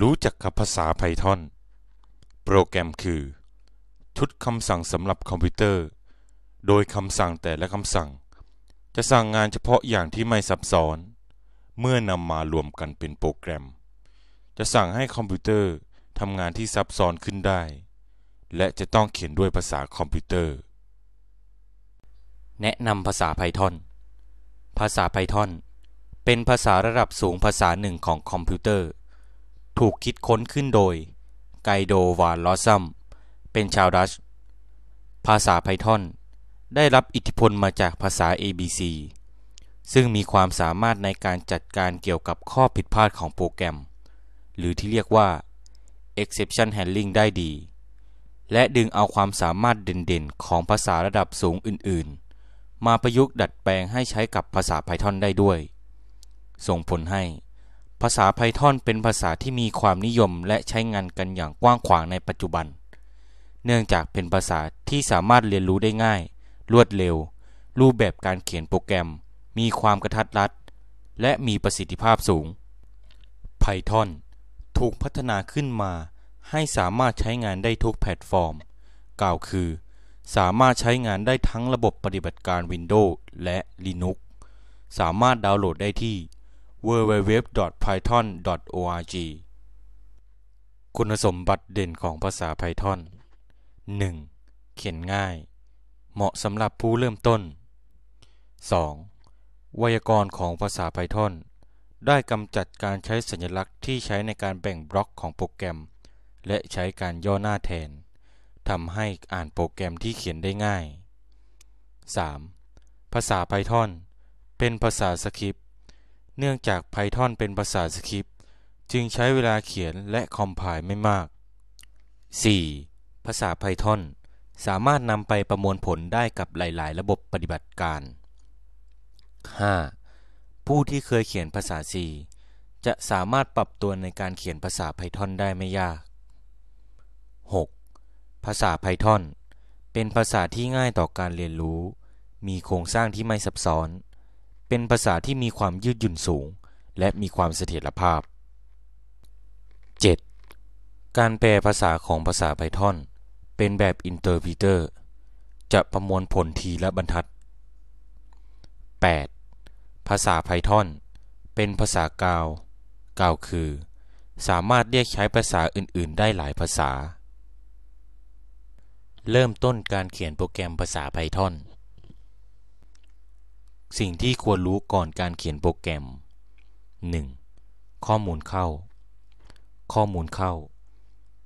รู้จักกับภาษา Python โปรแกรมคือชุดคำสั่งสำหรับคอมพิวเตอร์ โดยคำสั่งแต่ละคำสั่ง จะสั่งงานเฉพาะอย่างที่ไม่ซับซ้อน เมื่อนำมารวมกันเป็นโปรแกรม จะสั่งให้คอมพิวเตอร์ทำงานที่ซับซ้อนขึ้นได้ และจะต้องเขียนด้วยภาษาคอมพิวเตอร์ แนะนำภาษา Python ภาษา Python เป็นภาษาระดับสูงภาษาหนึ่งของคอมพิวเตอร์ถูกคิดค้นขึ้นโดยไกโดวานลอซัม เป็นชาวดัชภาษาไพทอนได้รับอิทธิพลมาจากภาษา ABC ซึ่งมีความสามารถในการจัดการเกี่ยวกับข้อผิดพลาดของโปรแกรม หรือที่เรียกว่า exception handling ได้ดี และดึงเอาความสามารถเด่นๆของภาษาระดับสูงอื่นๆ มาประยุกต์ดัดแปลงให้ใช้กับภาษาไพทอนได้ด้วย ส่งผลให้ภาษา Python เป็นภาษาที่มีความนิยมและใช้งานกันอย่างกว้างขวางในปัจจุบัน เนื่องจากเป็นภาษาที่สามารถเรียนรู้ได้ง่าย รวดเร็ว รูปแบบการเขียนโปรแกรม มีความกระทัดรัดและมีประสิทธิภาพสูง Python ถูกพัฒนาขึ้นมา ให้สามารถใช้งานได้ทุกแพลตฟอร์ม กล่าวคือ สามารถใช้งานได้ทั้งระบบปฏิบัติการ Windows และ Linux สามารถดาวน์โหลดได้ที่ www.python.org คุณสมบัติเด่นของภาษา Python 1. เขียนง่าย เหมาะสำหรับผู้เริ่มต้น 2. ไวยากรณ์ของภาษา Python ได้กำจัดการใช้สัญลักษณ์ที่ใช้ในการแบ่งบล็อกของโปรแกรม และใช้การย่อหน้าแทน ทำให้อ่านโปรแกรมที่เขียนได้ง่าย 3. ภาษา Python เป็นภาษาสคริปต์เนื่องจาก Python เป็นภาษาสคริปต์จึงใช้เวลาเขียนและคอมไพล์ไม่มาก 4. ภาษา Python สามารถนำไปประมวลผลได้กับหลาย ๆ ระบบปฏิบัติการ 5. ผู้ที่เคยเขียนภาษา C จะสามารถปรับตัวในการเขียนภาษา Python ได้ไม่ยาก 6. ภาษา Python เป็นภาษาที่ง่ายต่อการเรียนรู้ มีโครงสร้างที่ไม่ซับซ้อนเป็นภาษาที่มีความยืดหยุ่นสูง และมีความเสถียรภาพ 7. การแปลภาษาของภาษา Python เป็นแบบ Interpreter จะประมวลผลทีละบรรทัด 8. ภาษา Python เป็นภาษากาวกาวคือ สามารถเรียกใช้ภาษาอื่น ๆ ได้หลายภาษา เริ่มต้นการเขียนโปรแกรมภาษา Python สิ่งที่ควรรู้ก่อนการเขียนโปรแกรม 1. ข้อมูลเข้า ข้อมูลเข้า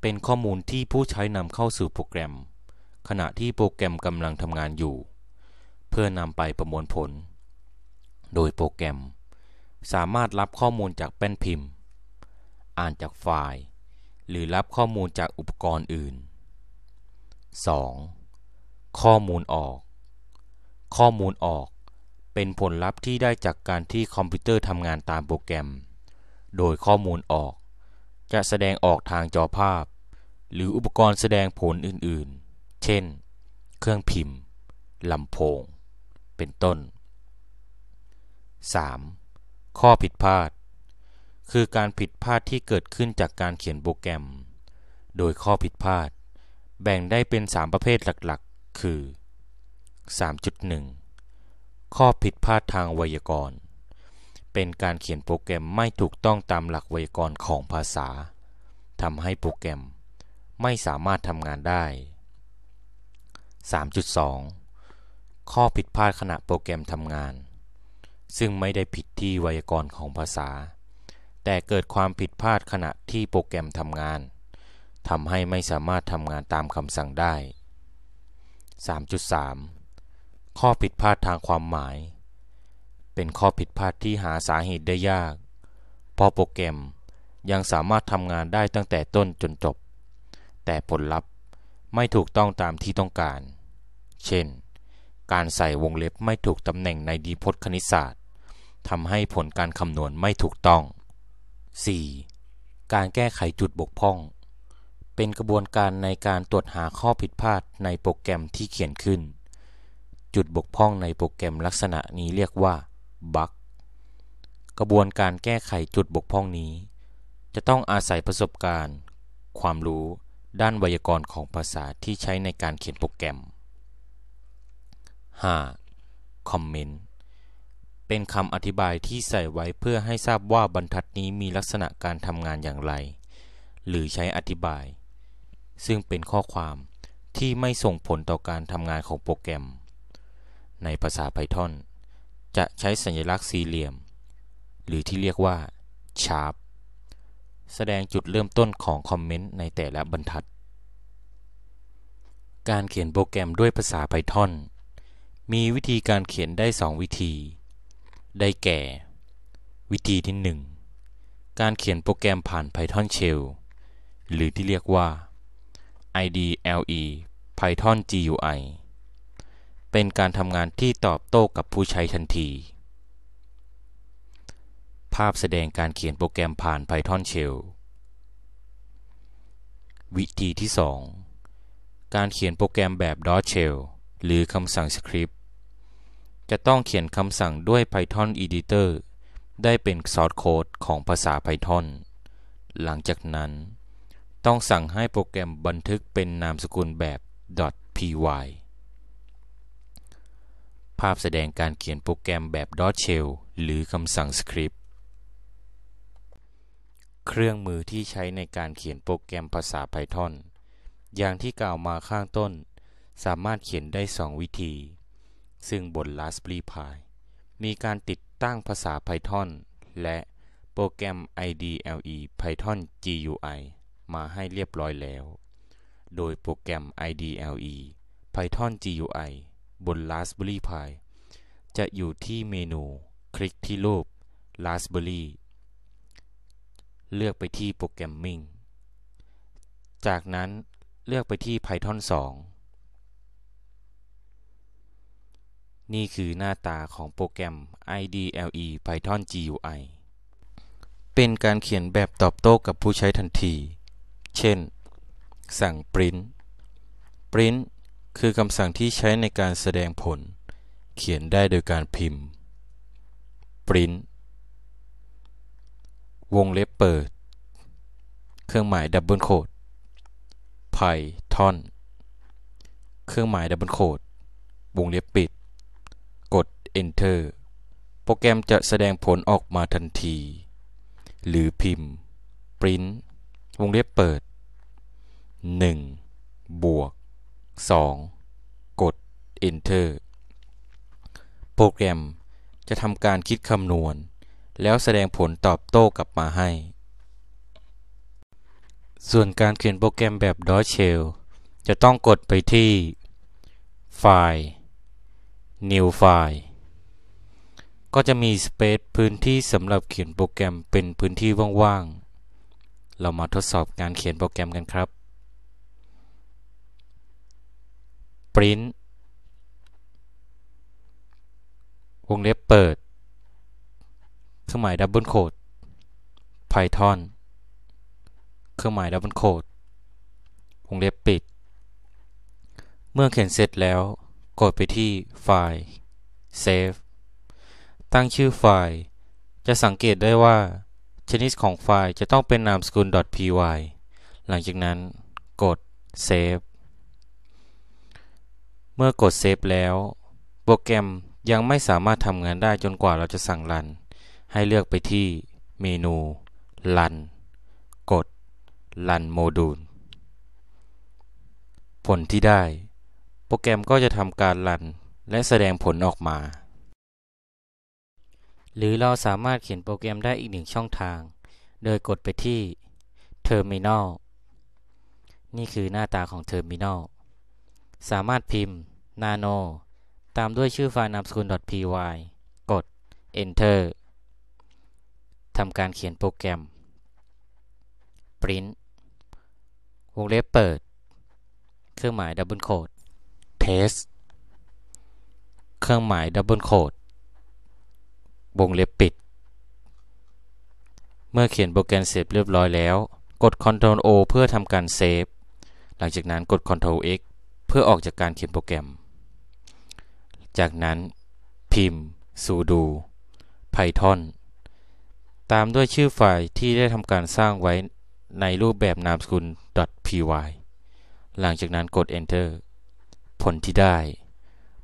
เป็นข้อมูลที่ผู้ใช้นำเข้าสู่โปรแกรม ขณะที่โปรแกรมกำลังทำงานอยู่ เพื่อนำไปประมวลผล โดยโปรแกรม สามารถรับข้อมูลจากแป้นพิมพ์ อ่านจากไฟล์ หรือรับข้อมูลจากอุปกรณ์อื่น 2. ข้อมูลออก ข้อมูลออกเป็นผลลัพธ์ที่ได้จากการที่คอมพิวเตอร์ทำงานตามโปรแกรม โดยข้อมูลออก จะแสดงออกทางจอภาพ หรืออุปกรณ์แสดงผลอื่นๆ เช่น เครื่องพิมพ์ ลำโพง เป็นต้น 3. ข้อผิดพลาด คือการผิดพลาดที่เกิดขึ้นจากการเขียนโปรแกรม โดยข้อผิดพลาด แบ่งได้เป็น 3 ประเภทหลักๆ คือ 3.1ข้อผิดพลาดทางไวยากรณ์ เป็นการเขียนโปรแกรมไม่ถูกต้องตามหลักไวยากรณ์ของภาษาทำให้โปรแกรมไม่สามารถทำงานได้ 3.2 ข้อผิดพลาดขณะโปรแกรมทำงาน ซึ่งไม่ได้ผิดที่ไวยากรณ์ของภาษา แต่เกิดความผิดพลาดขณะที่โปรแกรมทำงานทำให้ไม่สามารถทำงานตามคำสั่งได้ 3.3ข้อผิดพลาดทางความหมาย เป็นข้อผิดพลาดที่หาสาเหตุได้ยาก พอโปรแกรมยังสามารถทำงานได้ตั้งแต่ต้นจนจบ แต่ผลลัพธ์ไม่ถูกต้องตามที่ต้องการ เช่น การใส่วงเล็บไม่ถูกตำแหน่งในดีพจน์คณิตศาสตร์ทำให้ผลการคำนวณไม่ถูกต้อง 4. การแก้ไขจุดบกพร่อง เป็นกระบวนการในการตรวจหาข้อผิดพลาดในโปรแกรมที่เขียนขึ้นจุดบกพร่องในโปรแกรมลักษณะนี้เรียกว่า บั๊ก กระบวนการแก้ไขจุดบกพร่องนี้ จะต้องอาศัยประสบการณ์ ความรู้ ด้านไวยากรณ์ของภาษาที่ใช้ในการเขียนโปรแกรม 5. คอมเมนต์เป็นคำอธิบายที่ใส่ไว้เพื่อให้ทราบว่าบรรทัดนี้มีลักษณะการทำงานอย่างไร หรือใช้อธิบาย ซึ่งเป็นข้อความที่ไม่ส่งผลต่อการทำงานของโปรแกรมในภาษาไพทอนจะใช้สัญลักษณ์สี่เหลี่ยม หรือที่เรียกว่า sharp แสดงจุดเริ่มต้นของคอมเมนต์ในแต่ละบรรทัด การเขียนโปรแกรมด้วยภาษา Python มีวิธีการเขียนได้ 2 วิธี ได้แก่ วิธีที่ 1 การเขียนโปรแกรมผ่าน Python Shell หรือที่เรียกว่า IDLE Python GUI เป็นการทำงานที่ตอบโต้กับผู้ใช้ทันที ภาพแสดงการเขียนโปรแกรมผ่าน Python Shell วิธีที่ 2 การเขียนโปรแกรมแบบ .shell หรือคำสั่งสคริปต์ จะต้องเขียนคำสั่งด้วย Python Editor ได้เป็นซอสโค้ดของภาษา Python หลังจากนั้น ต้องสั่งให้โปรแกรมบันทึกเป็นนามสกุลแบบ .py ภาพแสดงการเขียนโปรแกรมแบบดอ t เชลหรือคำสั่งสคริปต์ เครื่องมือที่ใช้ในการเขียนโปรแกรมภาษา Python อย่างที่กล่าวมาข้างต้น สามารถเขียนได้ 2 วิธี ซึ่งบน Raspberry Pi มีการติดตั้งภาษา Python และโปรแกรม IDLE Python GUI มาให้เรียบร้อยแล้ว โดยโปรแกรม IDLE Python GUI บน Raspberry Pi จะอยู่ที่เมนูคลิกที่รูป Raspberry เลือกไปที่ Programming จากนั้นเลือกไปที่ Python 2 นี่คือหน้าตาของโปรแกรม IDLE Python GUI เป็นการเขียนแบบตอบโต้กับผู้ใช้ทันที เช่น สั่ง print print คือคำสั่งที่ใช้ในการแสดงผล เขียนได้โดยการพิมพ์ print วงเล็บเปิด เครื่องหมายดับเบิลโคด python เครื่องหมายดับเบิลโคดวงเล็บปิด กด enter โปรแกรมจะแสดงผลออกมาทันที หรือพิมพ์ print วงเล็บเปิด1บวก 2. กด enter โปรแกรมจะทำการคิดคำนวณ แล้วแสดงผลตอบโต้กลับมาให้ ส่วนการเขียนโปรแกรมแบบ d o t Shell จะต้องกดไปที่ File New File ก็จะมีสเปซพื้นที่สำหรับเขียนโปรแกรมเป็นพื้นที่ว่างๆ เรามาทดสอบการเขียนโปรแกรมกันครับ print วงเล็บเปิด เครื่องหมายดับเบิลโคด python เครื่องหมายดับเบิลโคดวงเล็บปิด เมื่อเขียนเสร็จแล้วกดไปที่ไฟล์ save ตั้งชื่อไฟล์ จะสังเกตได้ว่า ชนิดของไฟล์จะต้องเป็นนามสกุล .py หลังจากนั้นกด save เมื่อกดเซฟแล้ว โปรแกรมยังไม่สามารถทำงานได้จนกว่าเราจะสั่งรัน ให้เลือกไปที่เมนูรัน กดรันโมดูล ผลที่ได้ โปรแกรมก็จะทำการรัน และแสดงผลออกมา หรือเราสามารถเขียนโปรแกรมได้อีกหนึ่งช่องทาง โดยกดไปที่ Terminal นี่คือหน้าตาของ Terminal สามารถพิมพ์ nano ตามด้วยชื่อไฟล์นามสกุล .py กด enter ทำการเขียนโปรแกรม print วงเล็บเปิด เครื่องหมายดับเบิลโคด test เครื่องหมายดับเบิลโคดวงเล็บปิด เมื่อเขียนโปรแกรมเสร็จเรียบร้อยแล้ว กด Ctrl O เพื่อทำการเซฟ หลังจากนั้นกด Ctrl X พื่อออกจากการเขียนโปรแกรม จากนั้น พิมพ์ sudo python ตามด้วยชื่อไฟล์ที่ได้ทำการสร้างไว้ในรูปแบบนามสกุล .py หลังจากนั้นกด enter ผลที่ได้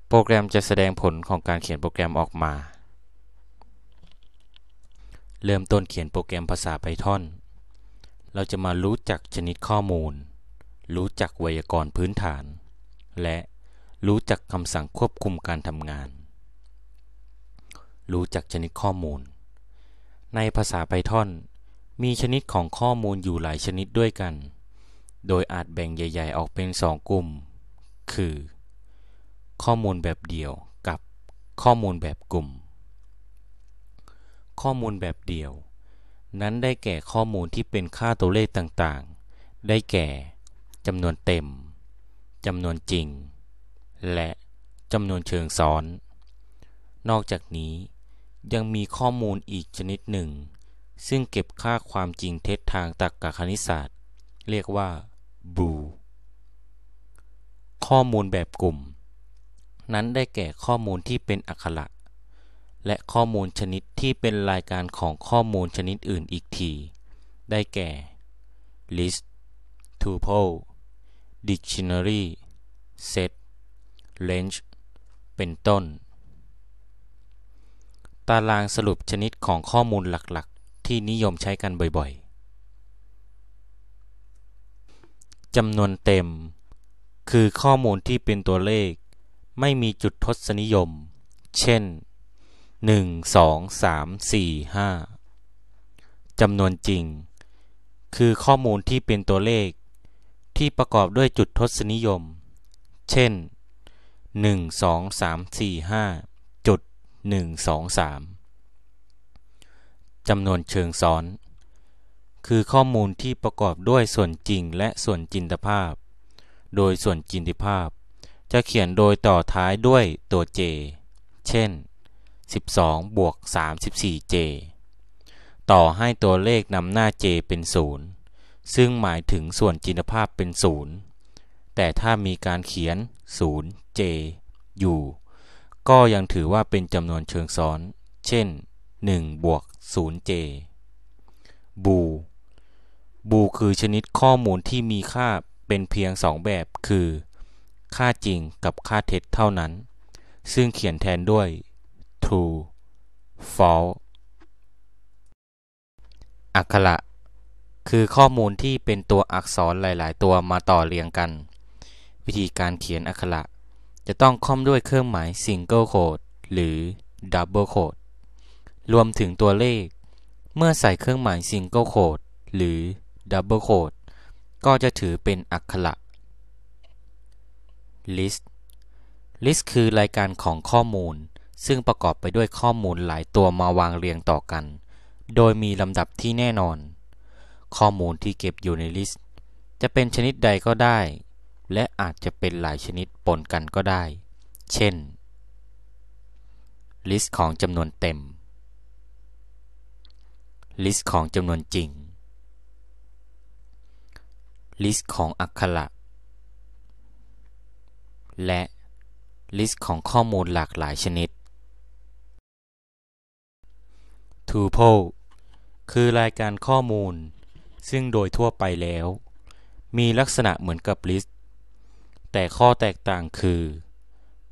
โปรแกรมจะแสดงผลของการเขียนโปรแกรมออกมา เริ่มต้นเขียนโปรแกรมภาษา Python เราจะมารู้จักชนิดข้อมูล รู้จักไวยากรณ์พื้นฐานและรู้จักคำสั่งควบคุมการทำงาน รู้จักชนิดข้อมูล ในภาษาไพทอนมีชนิดของข้อมูลอยู่หลายชนิดด้วยกัน โดยอาจแบ่งใหญ่ๆ ออกเป็น 2 กลุ่ม คือ ข้อมูลแบบเดี่ยวกับ ข้อมูลแบบกลุ่ม ข้อมูลแบบเดี่ยว นั้นได้แก่ข้อมูลที่เป็นค่าตัวเลขต่างๆ ได้แก่จำนวนเต็มจำนวนจริง และ จำนวนเชิงซ้อน นอกจากนี้ ยังมีข้อมูลอีกชนิดหนึ่ง ซึ่งเก็บค่าความจริงเท็จทางตรรกคณิตศาสตร์ เรียกว่าบูข้อมูลแบบกลุ่ม นั้นได้แก่ข้อมูลที่เป็นอักขระและข้อมูลชนิดที่เป็นรายการของข้อมูลชนิดอื่นอีกที ได้แก่ list tuple Dictionary Set Range เป็นต้น ตารางสรุปชนิดของข้อมูลหลักๆ ที่นิยมใช้กันบ่อยๆ จำนวนเต็ม คือข้อมูลที่เป็นตัวเลข ไม่มีจุดทศนิยม เช่น 1 2 3 4 5 จำนวนจริง คือข้อมูลที่เป็นตัวเลขที่ประกอบด้วยจุดทศนิยม เช่น 1 2 3 4 5จุด1 2 3จำนวนเชิงซ้อน คือข้อมูลที่ประกอบด้วยส่วนจริงและส่วนจินตภาพ โดยส่วนจินตภาพ จะเขียนโดยต่อท้ายด้วยตัว j เช่น 12บวก 34j ต่อให้ตัวเลขนำหน้า j เป็น 0ซึ่งหมายถึงส่วนจินภาพเป็นศูนย์แต่ถ้ามีการเขียน 0 j อยู่ ก็ยังถือว่าเป็นจำนวนเชิงซ้อน เช่น 1 บวก0 j บูบู คือชนิดข้อมูลที่มีค่าเป็นเพียง 2 แบบคือค่าจริงกับค่าเท็จเท่านั้น ซึ่งเขียนแทนด้วย true false อักขระคือข้อมูลที่เป็นตัวอักษรหลาย ๆ ตัวมาต่อเรียงกัน วิธีการเขียนอักขระจะต้องค่อมด้วยเครื่องหมาย Single Code หรือ Double Code รวมถึงตัวเลข เมื่อใส่เครื่องหมาย Single Code หรือ Double Code ก็จะถือเป็นอักขระ List List คือรายการของข้อมูล ซึ่งประกอบไปด้วยข้อมูลหลายตัวมาวางเรียงต่อกัน โดยมีลำดับที่แน่นอนข้อมูลที่เก็บอยู่ในลิสต์จะเป็นชนิดใดก็ได้ และอาจจะเป็นหลายชนิดปนกันก็ได้ เช่น ลิสต์ของจำนวนเต็ม ลิสต์ของจำนวนจริง ลิสต์ของอักขระ และลิสต์ของข้อมูลหลากหลายชนิด Tuple คือรายการข้อมูลซึ่งโดยทั่วไปแล้ว มีลักษณะเหมือนกับลิสต์แต่ข้อแตกต่างคือ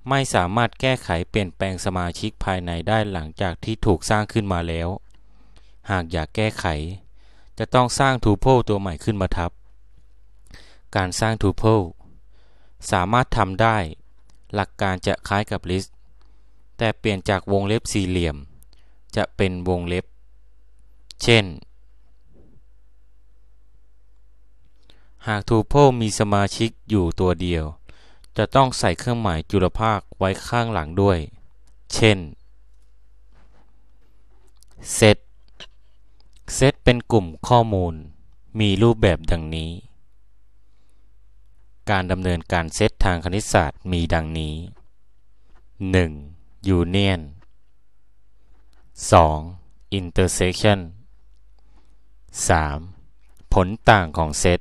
ไม่สามารถแก้ไขเปลี่ยนแปลงสมาชิกภายในได้หลังจากที่ถูกสร้างขึ้นมาแล้ว หากอยากแก้ไข จะต้องสร้างทูโพตัวใหม่ขึ้นมาทับ การสร้างทูโพสามารถทำได้ หลักการจะคล้ายกับลิสต์แต่เปลี่ยนจากวงเล็บสี่เหลี่ยม จะเป็นวงเล็บ เช่นหากทูโพมีสมาชิกอยู่ตัวเดียว จะต้องใส่เครื่องหมายจุลภาคไว้ข้างหลังด้วย เช่น เซต เซตเป็นกลุ่มข้อมูล มีรูปแบบดังนี้ การดำเนินการเซตทางคณิตศาสตร์มีดังนี้ 1. เนียน 2. เตอร์เซ c t i o น 3. ผลต่างของเซต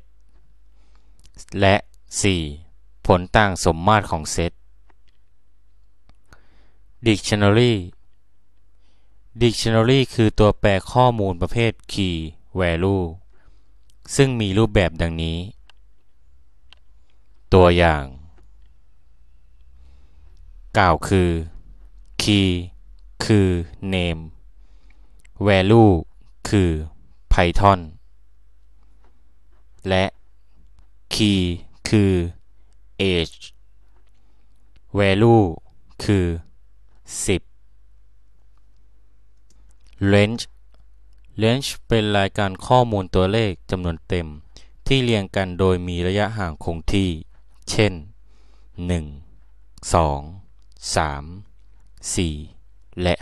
และ 4. ผลต่างสมมาตรของเซต Dictionary Dictionary คือตัวแปรข้อมูลประเภท Key Value ซึ่งมีรูปแบบดังนี้ ตัวอย่าง กล่าวคือ Key คือ Name Value คือ Python และคีย์คือ age value คือ 10 range range เป็นรายการข้อมูลตัวเลขจำนวนเต็มที่เรียงกันโดยมีระยะห่างคงที่ เช่น 1 2 3 4 และ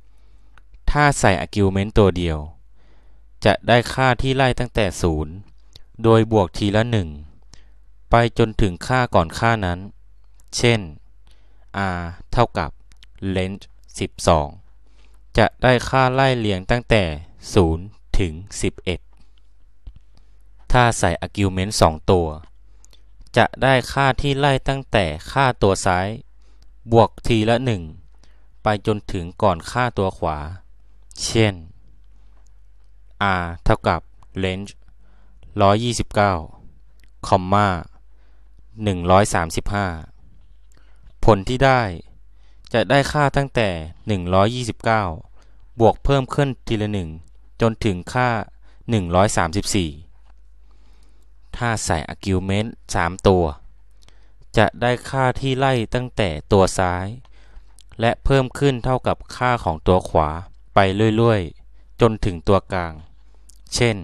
5ถ้าใส่ argument ตัวเดียว จะได้ค่าที่ไล่ตั้งแต่ 0โดยบวกทีละหนึ่งไปจนถึงค่าก่อนค่านั้น เช่น r เท่ากับ length 12 จะได้ค่าไล่เลียงตั้งแต่ 0 ถึง 11 ถ้าใส่ argument 2 ตัว จะได้ค่าที่ไล่ตั้งแต่ค่าตัวซ้าย บวกทีละ 1 ไปจนถึงก่อนค่าตัวขวา เช่น r เท่ากับ l e n g t h ร้อยยี่สิบเก้าคอมมาหนึ่งร้อยสามสิบห้าผลที่ได้จะได้ค่าตั้งแต่หนึ่งร้อยยี่สิบเก้าบวกเพิ่มขึ้นทีละหนึ่งจนถึงค่าหนึ่งร้อยสามสิบสี่ถ้าใส่อากิวเมนต์สามตัว จะได้ค่าที่ไล่ตั้งแต่ตัวซ้าย และเพิ่มขึ้นเท่ากับค่าของตัวขวาไปเรื่อยๆ จนถึงตัวกลาง เช่น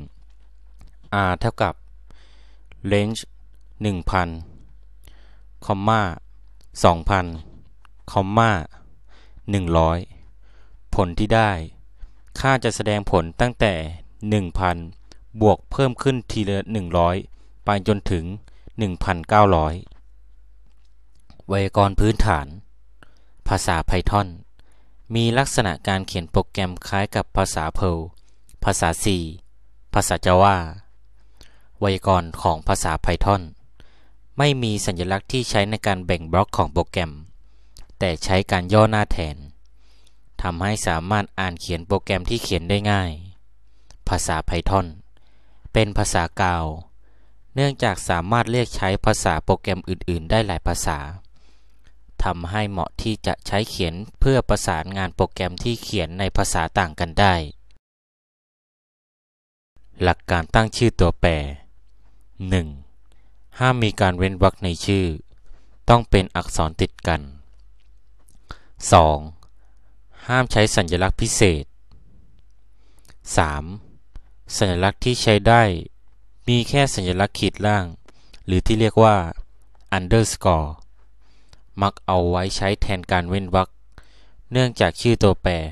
r เท่ากับ range 1,000คอมมา2,000คอมมา100 ผลที่ได้ ค่าจะแสดงผลตั้งแต่ 1,000 บวกเพิ่มขึ้นทีละ 100 ไปจนถึง 1,900 ไวยากรณ์พื้นฐาน ภาษา Python มีลักษณะการเขียนโปรแกรมคล้ายกับภาษา Perl ภาษา C ภาษา Java ไวยากรณ์ของภาษา Python ไม่มีสัญลักษณ์ที่ใช้ในการแบ่งบล็อกของโปรแกรม แต่ใช้การย่อหน้าแทนทำให้สามารถอ่านเขียนโปรแกรมที่เขียนได้ง่าย ภาษา Python เป็นภาษากาว เนื่องจากสามารถเรียกใช้ภาษาโปรแกรมอื่น ๆ ได้หลายภาษาทำให้เหมาะที่จะใช้เขียนเพื่อประสานงานโปรแกรมที่เขียนในภาษาต่างกันได้ หลักการตั้งชื่อตัวแปร 1. ห้ามมีการเว้นวรรคในชื่อ ต้องเป็นอักษรติดกัน 2. ห้ามใช้สัญลักษณ์พิเศษ 3. สัญลักษณ์ที่ใช้ได้ มีแค่สัญลักษณ์ขีดล่าง หรือที่เรียกว่า underscore มักเอาไว้ใช้แทนการเว้นวรรค เนื่องจากชื่อตัวแปร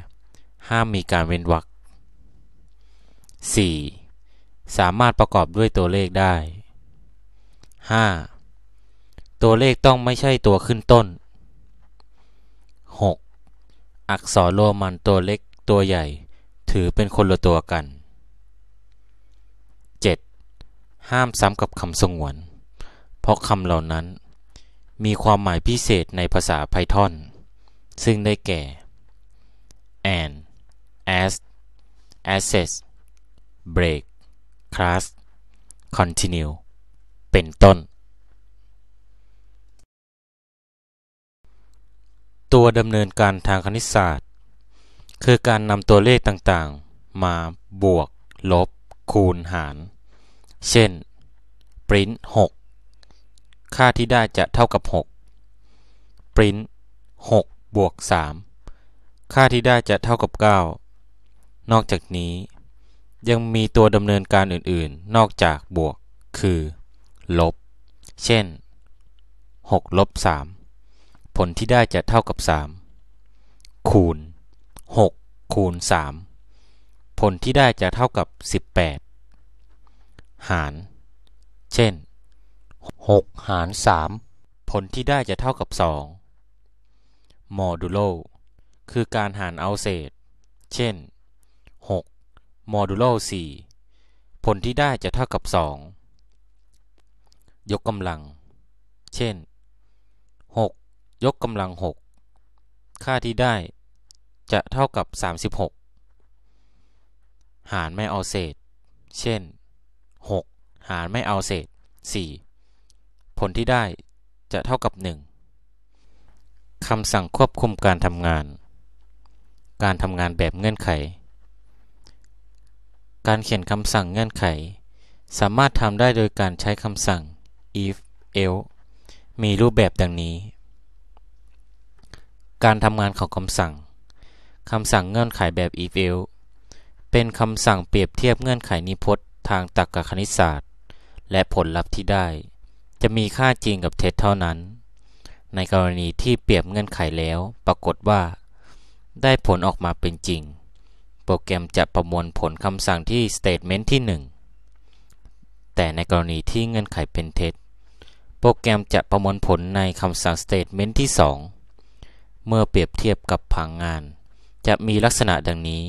ห้ามมีการเว้นวรรค 4. สามารถประกอบด้วยตัวเลขได้ 5. ตัวเลขต้องไม่ใช่ตัวขึ้นต้น 6. อักษรโรมันตัวเล็กตัวใหญ่ถือเป็นคนละตัวกัน 7. ห้ามซ้ำกับคำสงวน เพราะคำเหล่านั้นมีความหมายพิเศษในภาษาไพทอน ซึ่งได้แก่ and as access break class continue เป็นต้น ตัวดำเนินการทางคณิตศาสตร์ คือการนำตัวเลขต่างๆมาบวก ลบ คูณหาร เช่น print 6 ค่าที่ได้จะเท่ากับ 6 print 6บวก 3 ค่าที่ได้จะเท่ากับ 9 นอกจากนี้ ยังมีตัวดำเนินการอื่นๆนอกจากบวก คือลบ เช่น6ลบ3ผลที่ได้จะเท่ากับ 3 คูณ6คูณ3ผลที่ได้จะเท่ากับ 18 หาร เช่น6หาร3ผลที่ได้จะเท่ากับ2โมดูโล คือการหารเอาเศษ เช่น6โมดูโล4ผลที่ได้จะเท่ากับ2ยกกำลัง เช่น 6 ยกกำลัง 6 ค่าที่ได้ จะเท่ากับ 36 หารไม่เอาเศษ เช่น 6 หารไม่เอาเศษ4ผลที่ได้จะเท่ากับ 1คำสั่งควบคุมการทำงาน การทำงานแบบเงื่อนไข การเขียนคำสั่งเงื่อนไข สามารถทำได้โดยการใช้คำสั่ง if else มีรูปแบบดังนี้ การทำงานของคำสั่ง คำสั่งเงื่อนไขแบบ if else เป็นคำสั่งเปรียบเทียบเงื่อนไขนิพจน์ทางตรรกคณิตศาสตร์ และผลลัพธ์ที่ได้ จะมีค่าจริงกับเท็จเท่านั้น ในกรณีที่เปรียบเงื่อนไขแล้ว ปรากฏว่า ได้ผลออกมาเป็นจริง โปรแกรมจะประมวลผลคำสั่งที่ statement ที่ 1 แต่ในกรณีที่เงื่อนไขเป็นเท็จโปรแกรมจะประมวลผลในคำสั่ง statement ที่ 2 เมื่อเปรียบเทียบกับผังงาน จะมีลักษณะดังนี้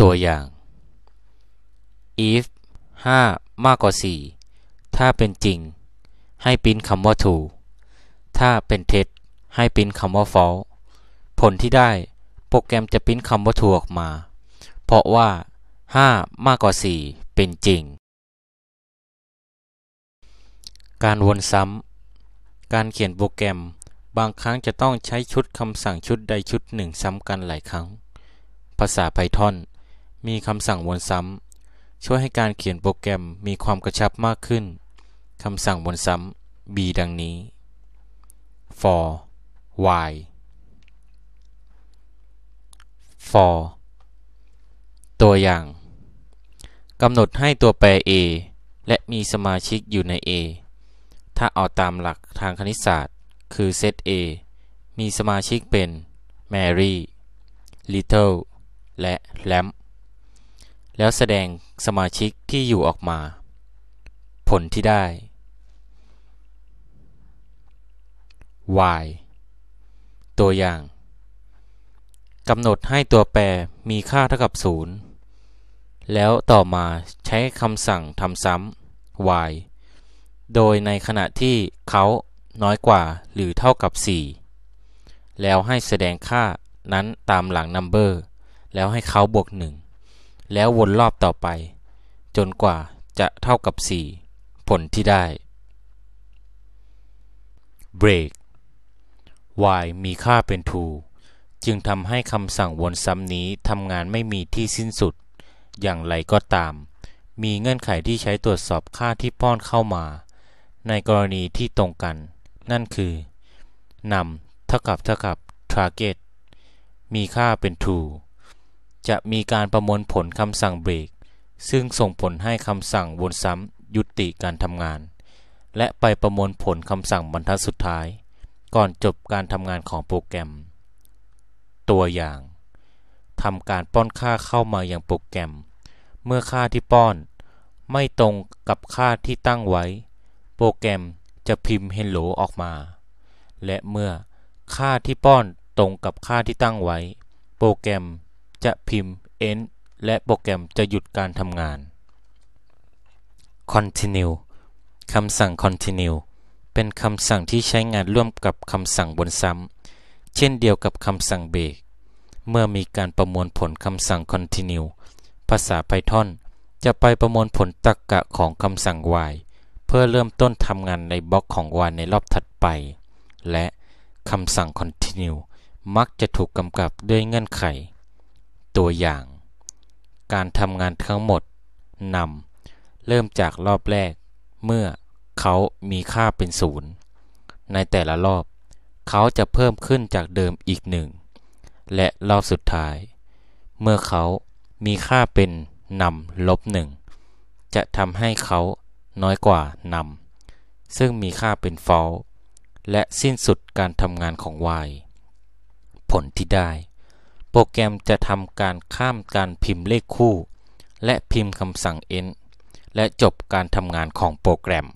ตัวอย่าง if 5 มากกว่า 4 ถ้าเป็นจริง ให้ปิ้นคำว่า true ถ้าเป็นเท็จให้ปิ้นคำว่า false ผลที่ได้ โปรแกรมจะปิ้นคำว่า true ออกมา เพราะว่า 5 มากกว่า 4 เป็นจริงการวนซ้ำ การเขียนโปรแกรมบางครั้งจะต้องใช้ชุดคำสั่งชุดใดชุดหนึ่งซ้ำกันหลายครั้ง ภาษา Python มีคำสั่งวนซ้ำ ช่วยให้การเขียนโปรแกรมมีความกระชับมากขึ้น คำสั่งวนซ้ำ b ดังนี้ for y for ตัวอย่าง กำหนดให้ตัวแปร a และมีสมาชิกอยู่ใน a ถ้าเอาตามหลักทางคณิตศาสตร์ คือเซต A มีสมาชิกเป็น Mary Little และ Lamp แล้วแสดงสมาชิกที่อยู่ออกมา ผลที่ได้ y ตัวอย่าง กำหนดให้ตัวแปรมีค่าเท่ากับ 0 แล้วต่อมาใช้คำสั่งทำซ้ำ y โดยในขณะที่เขาน้อยกว่าหรือเท่ากับ 4 แล้วให้แสดงค่านั้นตามหลังนัมเบอร์แล้วให้เขาบวก 1 แล้ววนรอบต่อไป จนกว่าจะเท่ากับ 4 ผลที่ได้ break y มีค่าเป็น true จึงทำให้คำสั่งวนซ้ำนี้ทำงานไม่มีที่สิ้นสุด อย่างไรก็ตาม มีเงื่อนไขที่ใช้ตรวจสอบค่าที่ป้อนเข้ามาในกรณีที่ตรงกัน นั่นคือนำเท่ากับเท่ากับ target มีค่าเป็น true จะมีการประมวลผลคำสั่งเบรกซึ่งส่งผลให้คำสั่งวนซ้ำยุติการทำงาน และไปประมวลผลคำสั่งบรรทัดสุดท้าย ก่อนจบการทำงานของโปรแกรม ตัวอย่าง ทำการป้อนค่าเข้ามาอย่างโปรแกรม เมื่อค่าที่ป้อน ไม่ตรงกับค่าที่ตั้งไว้โปรแกรมจะพิมพ์ hello ออกมา และเมื่อค่าที่ป้อนตรงกับค่าที่ตั้งไว้ โปรแกรมจะพิมพ์ end และโปรแกรมจะหยุดการทำงาน continue คำสั่ง continue เป็นคำสั่งที่ใช้งานร่วมกับคำสั่งบนซ้ำเช่นเดียวกับคำสั่ง break เมื่อมีการประมวลผลคำสั่ง continue ภาษา Python จะไปประมวลผลตรรกะของคำสั่ง while เพื่อเริ่มต้นทำงานในบล็อกของวันในรอบถัดไป และคำสั่ง continue มักจะถูกกำกับด้วยเงื่อนไข ตัวอย่าง การทำงานทั้งหมดนำเริ่มจากรอบแรกเมื่อเขามีค่าเป็นศูนย์ในแต่ละรอบ เขาจะเพิ่มขึ้นจากเดิมอีกหนึ่ง และรอบสุดท้าย เมื่อเขามีค่าเป็นนำลบหนึ่งจะทำให้เขาน้อยกว่านำซึ่งมีค่าเป็น false และสิ้นสุดการทำงานของ y ผลที่ได้โปรแกรมจะทำการข้ามการพิมพ์เลขคู่และพิมพ์คำสั่ง end และจบการทำงานของโปรแกรม